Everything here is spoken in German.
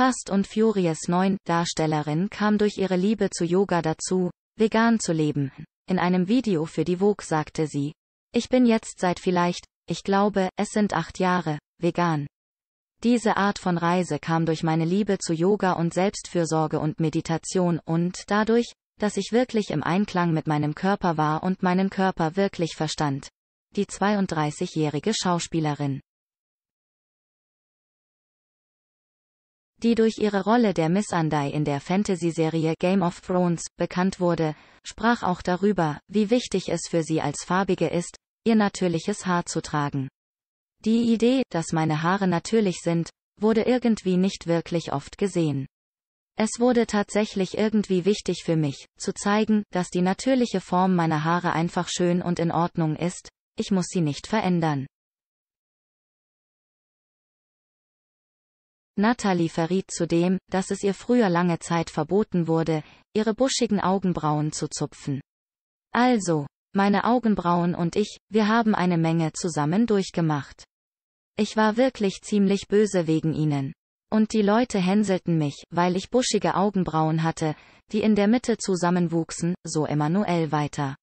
Fast und Furious 9 Darstellerin kam durch ihre Liebe zu Yoga dazu, vegan zu leben. In einem Video für die Vogue sagte sie, ich bin jetzt seit vielleicht, ich glaube, es sind acht Jahre, vegan. Diese Art von Reise kam durch meine Liebe zu Yoga und Selbstfürsorge und Meditation und dadurch, dass ich wirklich im Einklang mit meinem Körper war und meinen Körper wirklich verstand. Die 32-jährige Schauspielerin die durch ihre Rolle der Miss Andai in der Fantasy-Serie Game of Thrones bekannt wurde, sprach auch darüber, wie wichtig es für sie als Farbige ist, ihr natürliches Haar zu tragen. Die Idee, dass meine Haare natürlich sind, wurde irgendwie nicht wirklich oft gesehen. Es wurde tatsächlich irgendwie wichtig für mich, zu zeigen, dass die natürliche Form meiner Haare einfach schön und in Ordnung ist, ich muss sie nicht verändern. Natalie verriet zudem, dass es ihr früher lange Zeit verboten wurde, ihre buschigen Augenbrauen zu zupfen. Also, meine Augenbrauen und ich, wir haben eine Menge zusammen durchgemacht. Ich war wirklich ziemlich böse wegen ihnen. Und die Leute hänselten mich, weil ich buschige Augenbrauen hatte, die in der Mitte zusammenwuchsen, so Emanuel weiter.